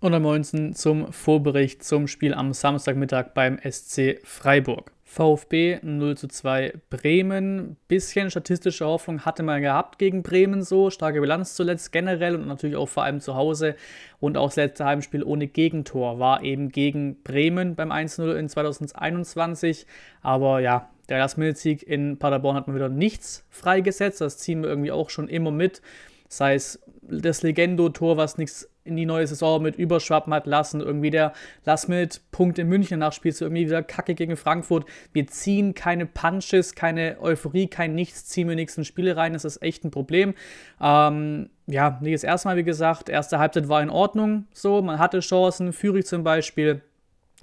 und am 19 zum Vorbericht zum Spiel am Samstagmittag beim SC Freiburg. VfB 0 zu 2 Bremen. Bisschen statistische Hoffnung hatte man gehabt gegen Bremen so. Starke Bilanz zuletzt generell und natürlich auch vor allem zu Hause. Und auch das letzte Heimspiel ohne Gegentor war eben gegen Bremen beim 1-0 in 2021. Aber ja, der Last-Minute-Sieg in Paderborn hat man wieder nichts freigesetzt. Das ziehen wir irgendwie auch schon immer mit sei es das Legendo-Tor, was nichts in die neue Saison mit überschwappen hat lassen, irgendwie der Last-Minute-Punkt in München nachspielst, irgendwie wieder Kacke gegen Frankfurt. Wir ziehen keine Punches, keine Euphorie, kein Nichts, ziehen wir nächsten Spiele rein, das ist echt ein Problem. Ähm, ja, nee, das erste Mal, wie gesagt, erste Halbzeit war in Ordnung, so, man hatte Chancen, Führig zum Beispiel,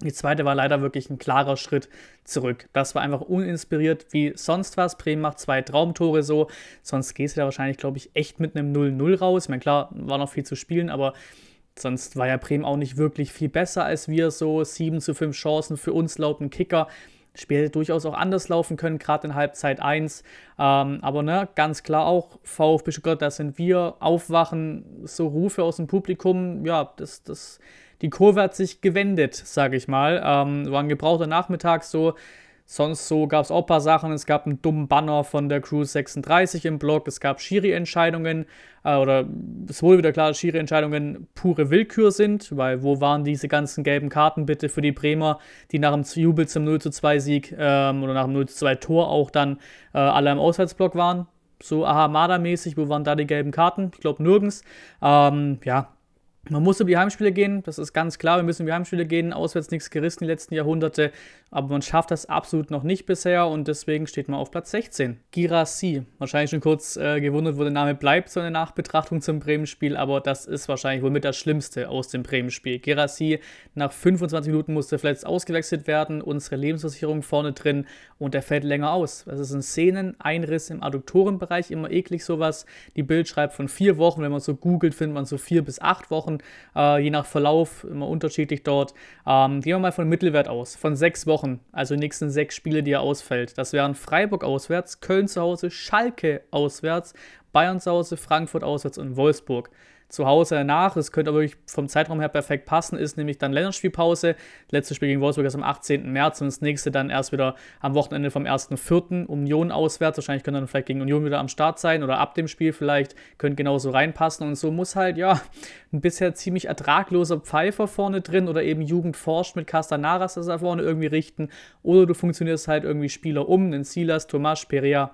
die zweite war leider wirklich ein klarer Schritt zurück. Das war einfach uninspiriert wie sonst was. Bremen macht zwei Traumtore so, sonst gehst du da wahrscheinlich, glaube ich, echt mit einem 0-0 raus. Ich meine, klar, war noch viel zu spielen, aber sonst war ja Bremen auch nicht wirklich viel besser als wir so. 7 zu 5 Chancen für uns lauten Kicker. Spiel durchaus auch anders laufen können, gerade in Halbzeit 1. Ähm, aber ne, ganz klar auch, VfB Stuttgart, da sind wir, aufwachen, so Rufe aus dem Publikum, ja, das, das, die Kurve hat sich gewendet, sage ich mal. Ähm, war ein gebrauchter Nachmittag so. Sonst so gab es auch ein paar Sachen. Es gab einen dummen Banner von der Crew 36 im Blog. Es gab Schiri-Entscheidungen. Äh, oder es wurde wieder klar, dass Schiri-Entscheidungen pure Willkür sind. Weil wo waren diese ganzen gelben Karten bitte für die Bremer, die nach dem Jubel zum 0-2-Sieg ähm, oder nach dem 0-2-Tor auch dann äh, alle im Auswärtsblock waren? So Ahamada-mäßig, wo waren da die gelben Karten? Ich glaube nirgends. Ähm, ja, man muss über die Heimspiele gehen, das ist ganz klar. Wir müssen über die Heimspiele gehen. Auswärts nichts gerissen die letzten Jahrhunderte. Aber man schafft das absolut noch nicht bisher und deswegen steht man auf Platz 16. Girassi. Wahrscheinlich schon kurz äh, gewundert, wo der Name bleibt, so eine Nachbetrachtung zum Bremen-Spiel. Aber das ist wahrscheinlich wohl mit das Schlimmste aus dem Bremen-Spiel. Girassi, nach 25 Minuten musste vielleicht ausgewechselt werden. Unsere Lebensversicherung vorne drin und er fällt länger aus. Das ist ein Szeneneinriss im Adduktorenbereich. Immer eklig sowas. Die Bild schreibt von vier Wochen. Wenn man so googelt, findet man so vier bis acht Wochen. Wochen, äh, je nach Verlauf, immer unterschiedlich dort. Ähm, gehen wir mal von Mittelwert aus, von sechs Wochen, also die nächsten sechs Spiele, die er ausfällt. Das wären Freiburg auswärts, Köln zu Hause, Schalke auswärts, Bayern zu Hause, Frankfurt auswärts und Wolfsburg zu Hause danach. Es könnte aber wirklich vom Zeitraum her perfekt passen, ist nämlich dann Länderspielpause. Letztes Spiel gegen Wolfsburg ist am 18. März und das nächste dann erst wieder am Wochenende vom 1.4. Union auswärts. Wahrscheinlich können dann vielleicht gegen Union wieder am Start sein oder ab dem Spiel vielleicht, könnte genauso reinpassen. Und so muss halt, ja, ein bisher ziemlich ertragloser Pfeifer vorne drin oder eben Jugend forscht mit Castanaras das er vorne irgendwie richten. Oder du funktionierst halt irgendwie Spieler um, den Silas, Tomas, Perea.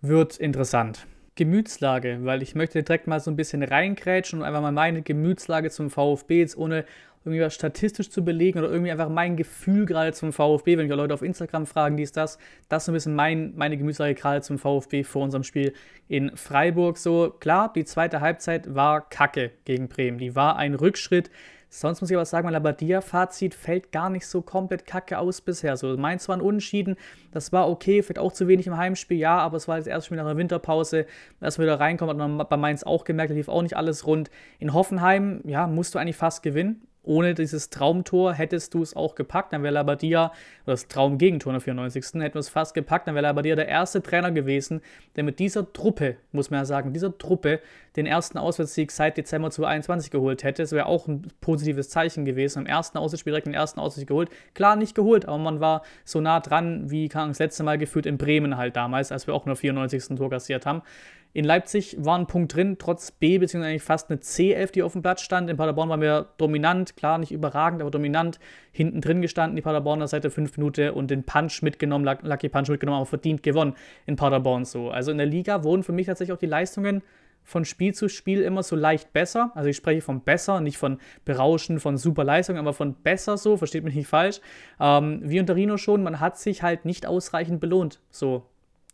Wird interessant. Gemütslage, weil ich möchte direkt mal so ein bisschen reinkrätschen und einfach mal meine Gemütslage zum VfB jetzt ohne irgendwie was statistisch zu belegen oder irgendwie einfach mein Gefühl gerade zum VfB, wenn ich auch Leute auf Instagram fragen, die ist das, das ist so ein bisschen mein, meine Gemütslage gerade zum VfB vor unserem Spiel in Freiburg. So, klar, die zweite Halbzeit war kacke gegen Bremen. Die war ein Rückschritt Sonst muss ich aber sagen, mein Labadia-Fazit fällt gar nicht so komplett kacke aus bisher. So, also meins war ein Unentschieden, das war okay, vielleicht auch zu wenig im Heimspiel, ja, aber es war das erste Spiel nach der Winterpause. Erstmal wieder reinkommen, hat man bei Mainz auch gemerkt, da lief auch nicht alles rund. In Hoffenheim, ja, musst du eigentlich fast gewinnen. Ohne dieses Traumtor hättest du es auch gepackt, dann wäre Labadia, oder das Traumgegentor in der 94. hätten wir es fast gepackt, dann wäre Labadia der erste Trainer gewesen, der mit dieser Truppe, muss man ja sagen, dieser Truppe den ersten Auswärtssieg seit Dezember 2021 geholt hätte. Es wäre auch ein positives Zeichen gewesen. Am ersten Auswärtsspiel direkt den ersten Auswärtssieg geholt. Klar, nicht geholt, aber man war so nah dran, wie kann das letzte Mal gefühlt in Bremen halt damals, als wir auch nur 94. Tor kassiert haben. In Leipzig war ein Punkt drin, trotz B, beziehungsweise eigentlich fast eine C11, die auf dem Platz stand. In Paderborn waren wir dominant, klar nicht überragend, aber dominant. Hinten drin gestanden, die Paderborner Seite 5 Minuten und den Punch mitgenommen, Lucky Punch mitgenommen, aber verdient gewonnen in Paderborn so. Also in der Liga wurden für mich tatsächlich auch die Leistungen von Spiel zu Spiel immer so leicht besser. Also ich spreche von besser, nicht von berauschen, von super Leistung, aber von besser so, versteht mich nicht falsch. Ähm, wie unter Rino schon, man hat sich halt nicht ausreichend belohnt. So,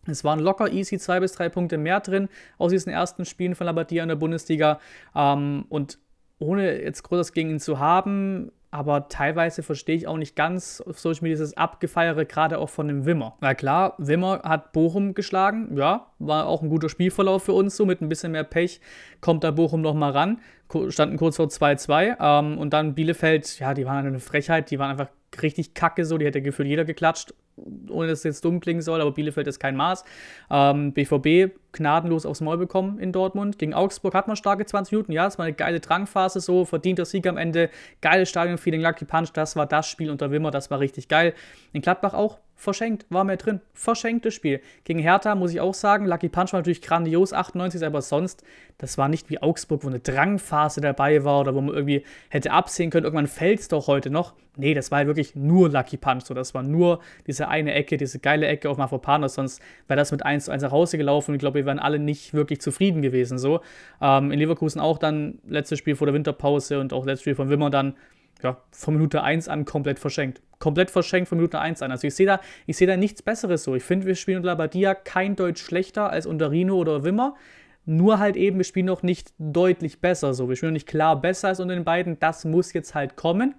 es waren locker easy zwei bis drei Punkte mehr drin aus diesen ersten Spielen von Labadia in der Bundesliga. Ähm, und ohne jetzt großes gegen ihn zu haben, aber teilweise verstehe ich auch nicht ganz auf ich mir dieses Abgefeiere, gerade auch von dem Wimmer. Na klar, Wimmer hat Bochum geschlagen, ja, war auch ein guter Spielverlauf für uns, so mit ein bisschen mehr Pech kommt da Bochum nochmal ran, standen kurz vor 2-2 ähm, und dann Bielefeld, ja, die waren eine Frechheit, die waren einfach richtig kacke so, die hätte gefühlt jeder geklatscht, ohne dass es jetzt dumm klingen soll, aber Bielefeld ist kein Maß. Ähm, BVB gnadenlos aufs Maul bekommen in Dortmund. Gegen Augsburg hat man starke 20 Minuten, ja, es war eine geile Drangphase so, verdienter Sieg am Ende, geiles Stadion, Feeling Lucky Punch, das war das Spiel unter Wimmer, das war richtig geil. In Gladbach auch Verschenkt, war mehr drin. Verschenktes Spiel. Gegen Hertha muss ich auch sagen, Lucky Punch war natürlich grandios, 98, aber sonst, das war nicht wie Augsburg, wo eine Drangphase dabei war oder wo man irgendwie hätte absehen können, irgendwann fällt es doch heute noch. Nee, das war wirklich nur Lucky Punch. So, das war nur diese eine Ecke, diese geile Ecke auf Mafropanos, sonst wäre das mit 1 zu 1 nach Hause gelaufen. Ich glaube, wir wären alle nicht wirklich zufrieden gewesen. So. Ähm, in Leverkusen auch dann letztes Spiel vor der Winterpause und auch letztes Spiel von Wimmer dann ja, von Minute 1 an komplett verschenkt. Komplett verschenkt von Minute 1 an. Also ich sehe da, seh da nichts Besseres so. Ich finde, wir spielen unter Labadia kein Deutsch schlechter als unter Rino oder Wimmer. Nur halt eben, wir spielen noch nicht deutlich besser so. Wir spielen noch nicht klar besser als unter den beiden. Das muss jetzt halt kommen.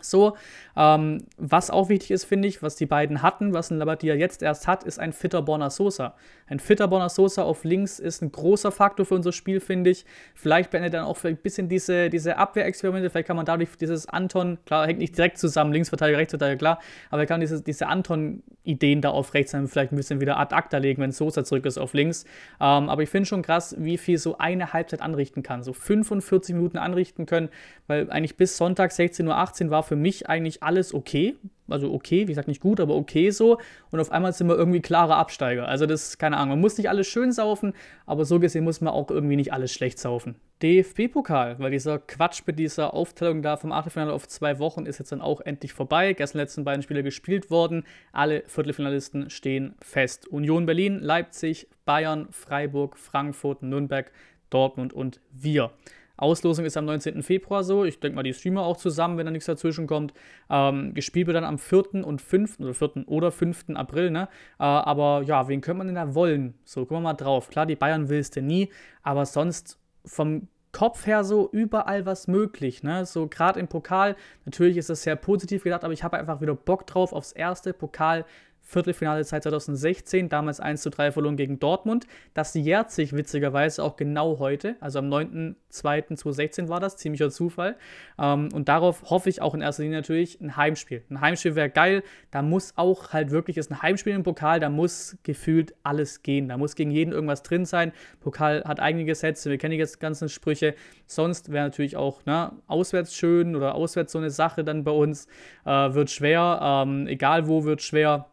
So, ähm, was auch wichtig ist, finde ich, was die beiden hatten, was ein Labadia jetzt erst hat, ist ein fitter Borna Sosa. Ein fitter Borna Sosa auf links ist ein großer Faktor für unser Spiel, finde ich. Vielleicht beendet dann auch ein bisschen diese, diese Abwehrexperimente, vielleicht kann man dadurch dieses Anton, klar, hängt nicht direkt zusammen, Linksverteidiger, Rechtsverteidiger, klar, aber kann diese, diese Anton-Ideen da auf rechts dann vielleicht ein bisschen wieder ad acta legen, wenn Sosa zurück ist auf links. Ähm, aber ich finde schon krass, wie viel so eine Halbzeit anrichten kann. So 45 Minuten anrichten können, weil eigentlich bis Sonntag 16.18 Uhr war für mich eigentlich alles okay. Also okay, wie gesagt, nicht gut, aber okay so. Und auf einmal sind wir irgendwie klare Absteiger. Also das keine Ahnung. Man muss nicht alles schön saufen, aber so gesehen muss man auch irgendwie nicht alles schlecht saufen. DFB-Pokal, weil dieser Quatsch mit dieser Aufteilung da vom Achtelfinale auf zwei Wochen ist jetzt dann auch endlich vorbei. Gestern letzten beiden Spiele gespielt worden. Alle Viertelfinalisten stehen fest. Union Berlin, Leipzig, Bayern, Freiburg, Frankfurt, Nürnberg, Dortmund und wir. Auslosung ist am 19. Februar so. Ich denke mal, die Streamer auch zusammen, wenn da nichts dazwischen kommt. Ähm, gespielt wird dann am 4. und 5. oder 4. oder 5. April, ne? Äh, aber ja, wen könnte man denn da wollen? So, gucken wir mal drauf. Klar, die Bayern willst du nie, aber sonst vom Kopf her so überall was möglich. Ne? So gerade im Pokal, natürlich ist das sehr positiv gedacht, aber ich habe einfach wieder Bock drauf aufs erste Pokal Viertelfinale seit 2016, damals 1 zu 3 verloren gegen Dortmund. Das jährt sich witzigerweise auch genau heute, also am 9.2.2016 war das, ziemlicher Zufall. Ähm, und darauf hoffe ich auch in erster Linie natürlich ein Heimspiel. Ein Heimspiel wäre geil, da muss auch halt wirklich, ist ein Heimspiel im Pokal, da muss gefühlt alles gehen, da muss gegen jeden irgendwas drin sein. Pokal hat eigene Gesetze, wir kennen die ganzen Sprüche. Sonst wäre natürlich auch ne, auswärts schön oder auswärts so eine Sache dann bei uns, äh, wird schwer, ähm, egal wo wird schwer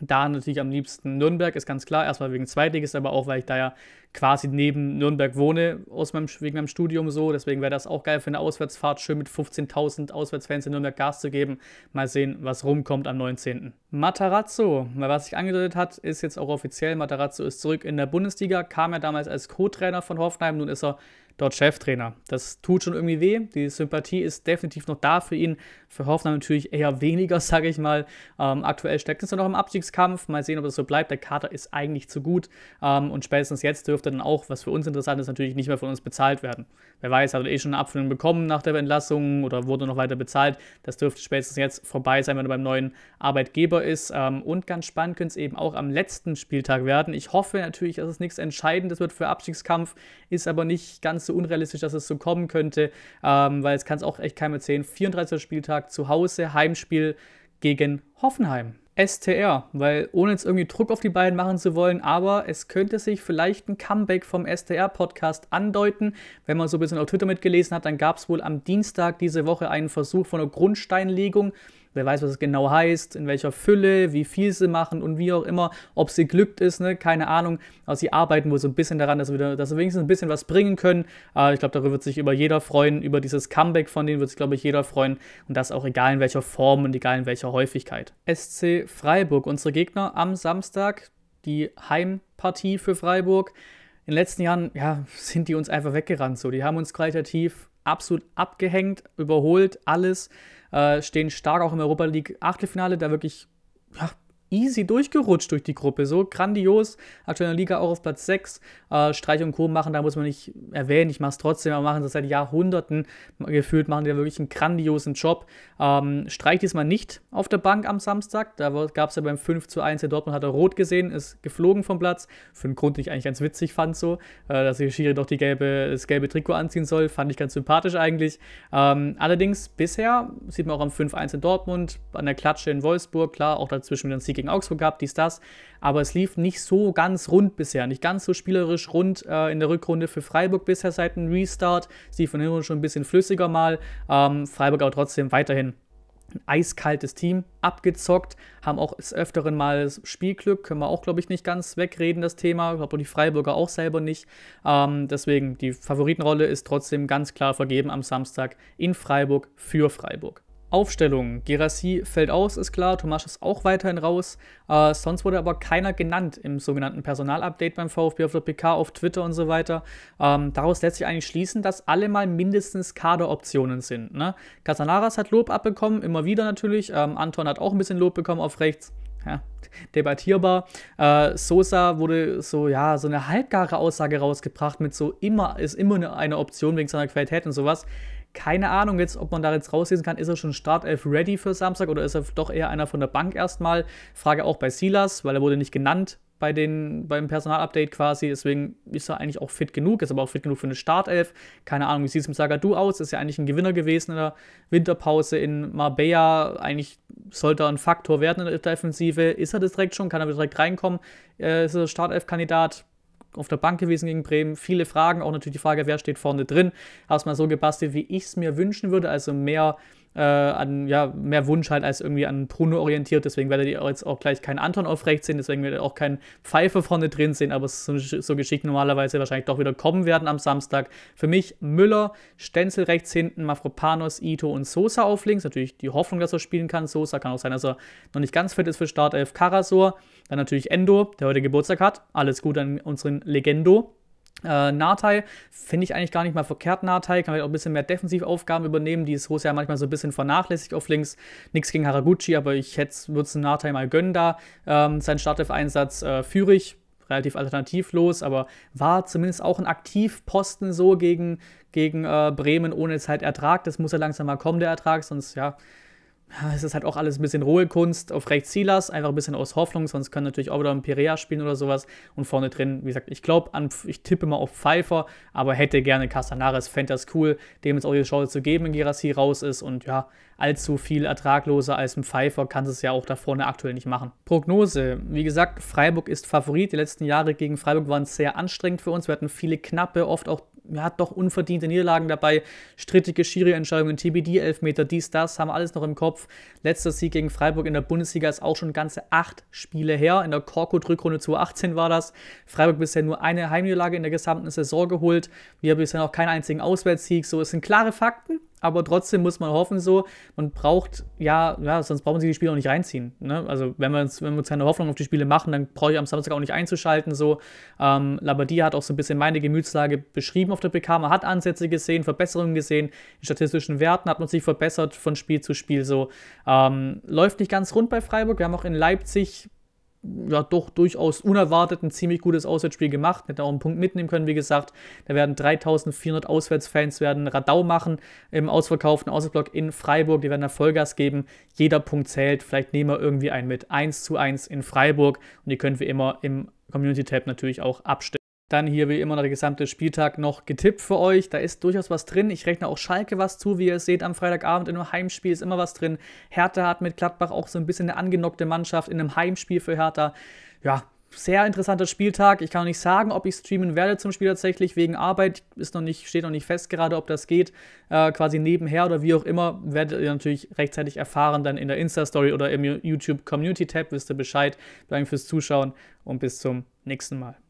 da natürlich am liebsten Nürnberg, ist ganz klar. Erstmal wegen Zweitligist, aber auch, weil ich da ja quasi neben Nürnberg wohne, aus meinem, wegen meinem Studium so. Deswegen wäre das auch geil für eine Auswärtsfahrt, schön mit 15.000 Auswärtsfans in Nürnberg Gas zu geben. Mal sehen, was rumkommt am 19. Matarazzo, was sich angedeutet hat, ist jetzt auch offiziell. Matarazzo ist zurück in der Bundesliga, kam ja damals als Co-Trainer von Hoffenheim. Nun ist er dort Cheftrainer. Das tut schon irgendwie weh. Die Sympathie ist definitiv noch da für ihn. Für Hoffner natürlich eher weniger, sage ich mal. Ähm, aktuell steckt es ja noch im Abstiegskampf. Mal sehen, ob das so bleibt. Der Kater ist eigentlich zu gut. Ähm, und spätestens jetzt dürfte dann auch, was für uns interessant ist, natürlich nicht mehr von uns bezahlt werden. Wer weiß, hat er eh schon eine Abfindung bekommen nach der Entlassung oder wurde noch weiter bezahlt. Das dürfte spätestens jetzt vorbei sein, wenn er beim neuen Arbeitgeber ist. Ähm, und ganz spannend könnte es eben auch am letzten Spieltag werden. Ich hoffe natürlich, dass es nichts Entscheidendes wird für Abstiegskampf. Ist aber nicht ganz so so unrealistisch, dass es so kommen könnte, ähm, weil es kann es auch echt keinem erzählen. 34. Spieltag zu Hause, Heimspiel gegen Hoffenheim. STR, weil ohne jetzt irgendwie Druck auf die beiden machen zu wollen, aber es könnte sich vielleicht ein Comeback vom STR-Podcast andeuten. Wenn man so ein bisschen auf Twitter mitgelesen hat, dann gab es wohl am Dienstag diese Woche einen Versuch von einer Grundsteinlegung Wer weiß, was es genau heißt, in welcher Fülle, wie viel sie machen und wie auch immer, ob sie glückt ist, ne? keine Ahnung. Aber sie arbeiten wohl so ein bisschen daran, dass sie, wieder, dass sie wenigstens ein bisschen was bringen können. Äh, ich glaube, darüber wird sich über jeder freuen. Über dieses Comeback von denen wird sich, glaube ich, jeder freuen. Und das auch egal in welcher Form und egal in welcher Häufigkeit. SC Freiburg, unsere Gegner am Samstag, die Heimpartie für Freiburg in den letzten Jahren ja, sind die uns einfach weggerannt. So. Die haben uns qualitativ absolut abgehängt, überholt alles, äh, stehen stark auch im Europa League Achtelfinale, da wirklich ja, easy durchgerutscht durch die Gruppe. So grandios. Aktuell in der Liga auch auf Platz 6. Äh, Streich und Co. machen, da muss man nicht erwähnen. Ich mache es trotzdem, aber machen das seit Jahrhunderten. Gefühlt machen die da wirklich einen grandiosen Job. Ähm, Streich diesmal nicht auf der Bank am Samstag. Da gab es ja beim 5 zu 1 in Dortmund, hat er rot gesehen, ist geflogen vom Platz. Für einen Grund, den ich eigentlich ganz witzig fand, so, äh, dass die Schiri doch die gelbe, das gelbe Trikot anziehen soll. Fand ich ganz sympathisch eigentlich. Ähm, allerdings bisher sieht man auch am 5-1 in Dortmund, an der Klatsche in Wolfsburg, klar, auch dazwischen wieder ein Sieg gegen Augsburg gehabt, dies, das. Aber es lief nicht so ganz rund bisher, nicht ganz so spielerisch rund äh, in der Rückrunde für Freiburg bisher seit dem Restart. Sie von hinten schon ein bisschen flüssiger mal. Ähm, Freiburg aber trotzdem weiterhin ein eiskaltes Team, abgezockt, haben auch des Öfteren mal Spielglück, können wir auch, glaube ich, nicht ganz wegreden, das Thema. Ich glaube, die Freiburger auch selber nicht. Ähm, deswegen, die Favoritenrolle ist trotzdem ganz klar vergeben am Samstag in Freiburg für Freiburg. Aufstellung. Gerassi fällt aus, ist klar. Tomasch ist auch weiterhin raus. Äh, sonst wurde aber keiner genannt im sogenannten Personalupdate beim VfB auf der PK, auf Twitter und so weiter. Ähm, daraus lässt sich eigentlich schließen, dass alle mal mindestens Kaderoptionen sind. Ne? Casanaras hat Lob abbekommen, immer wieder natürlich. Ähm, Anton hat auch ein bisschen Lob bekommen auf rechts. Ja, debattierbar. Äh, Sosa wurde so, ja, so eine halbgare Aussage rausgebracht mit so immer, ist immer eine, eine Option wegen seiner Qualität und sowas. Keine Ahnung jetzt, ob man da jetzt rauslesen kann, ist er schon Startelf ready für Samstag oder ist er doch eher einer von der Bank erstmal? Frage auch bei Silas, weil er wurde nicht genannt bei den, beim Personalupdate quasi. Deswegen ist er eigentlich auch fit genug, ist aber auch fit genug für eine Startelf. Keine Ahnung, wie sieht es mit Sagadu aus? Ist ja eigentlich ein Gewinner gewesen in der Winterpause in Marbella. Eigentlich sollte er ein Faktor werden in der Defensive. Ist er das direkt schon? Kann er direkt reinkommen? Äh, ist er Startelf-Kandidat? auf der Bank gewesen gegen Bremen. Viele Fragen, auch natürlich die Frage, wer steht vorne drin. Hast es mal so gebastelt, wie ich es mir wünschen würde. Also mehr äh, an ja, mehr Wunsch halt als irgendwie an Bruno orientiert. Deswegen werdet ihr jetzt auch gleich keinen Anton auf rechts sehen, deswegen werdet ihr auch keinen Pfeife vorne drin sehen, aber so, so Geschichten normalerweise wahrscheinlich doch wieder kommen werden am Samstag. Für mich Müller, Stenzel rechts hinten, Mafropanos, Ito und Sosa auf links. Natürlich die Hoffnung, dass er spielen kann. Sosa kann auch sein, dass er noch nicht ganz fit ist für Startelf. Karasor, dann natürlich Endo, der heute Geburtstag hat. Alles gut an unseren Legendo. Äh, Natai finde ich eigentlich gar nicht mal verkehrt. Natai kann halt auch ein bisschen mehr Defensivaufgaben übernehmen. Die ist Hose ja manchmal so ein bisschen vernachlässigt auf links. Nichts gegen Haraguchi, aber ich würde es Natai mal gönnen da. Ähm, sein Startelf-Einsatz äh, führe ich relativ alternativlos, aber war zumindest auch ein Aktivposten so gegen, gegen äh, Bremen ohne jetzt halt Ertrag. Das muss ja langsam mal kommen, der Ertrag, sonst ja es ist halt auch alles ein bisschen rohe Kunst auf rechts Silas, einfach ein bisschen aus Hoffnung, sonst können natürlich auch wieder ein Perea spielen oder sowas. Und vorne drin, wie gesagt, ich glaube, ich tippe mal auf Pfeiffer, aber hätte gerne Castanares, fände das cool, dem jetzt auch die Chance zu geben, wenn Gerassi raus ist. Und ja, allzu viel ertragloser als ein Pfeiffer kann es ja auch da vorne aktuell nicht machen. Prognose, wie gesagt, Freiburg ist Favorit. Die letzten Jahre gegen Freiburg waren sehr anstrengend für uns. Wir hatten viele knappe, oft auch ja, doch unverdiente Niederlagen dabei, strittige Schiri-Entscheidungen, TBD-Elfmeter, dies, das, haben alles noch im Kopf. Letzter Sieg gegen Freiburg in der Bundesliga ist auch schon ganze acht Spiele her. In der Korkut-Rückrunde 2018 war das. Freiburg bisher nur eine Heimniederlage in der gesamten Saison geholt. Wir haben bisher noch keinen einzigen Auswärtssieg. So, es sind klare Fakten, aber trotzdem muss man hoffen so, man braucht, ja, ja sonst brauchen sie die Spiele auch nicht reinziehen. Ne? Also wenn wir, uns, wenn wir uns keine Hoffnung auf die Spiele machen, dann brauche ich am Samstag auch nicht einzuschalten. So. Ähm, Labadia hat auch so ein bisschen meine Gemütslage beschrieben auf der PK. Man hat Ansätze gesehen, Verbesserungen gesehen, in statistischen Werten hat man sich verbessert von Spiel zu Spiel. So. Ähm, läuft nicht ganz rund bei Freiburg. Wir haben auch in Leipzig ja doch durchaus unerwartet ein ziemlich gutes Auswärtsspiel gemacht. Hätte auch einen Punkt mitnehmen können, wie gesagt. Da werden 3400 Auswärtsfans werden Radau machen im ausverkauften Außenblock in Freiburg. Die werden da Vollgas geben. Jeder Punkt zählt. Vielleicht nehmen wir irgendwie einen mit. 1 zu 1 in Freiburg. Und die können wir immer im Community-Tab natürlich auch abstimmen. Dann hier wie immer noch der gesamte Spieltag noch getippt für euch. Da ist durchaus was drin. Ich rechne auch Schalke was zu, wie ihr es seht am Freitagabend. In einem Heimspiel ist immer was drin. Hertha hat mit Gladbach auch so ein bisschen eine angenockte Mannschaft in einem Heimspiel für Hertha. Ja, sehr interessanter Spieltag. Ich kann noch nicht sagen, ob ich streamen werde zum Spiel tatsächlich. Wegen Arbeit ist noch nicht, steht noch nicht fest gerade, ob das geht. Äh, quasi nebenher oder wie auch immer, werdet ihr natürlich rechtzeitig erfahren. Dann in der Insta-Story oder im YouTube-Community-Tab wisst ihr Bescheid. Danke fürs Zuschauen und bis zum nächsten Mal.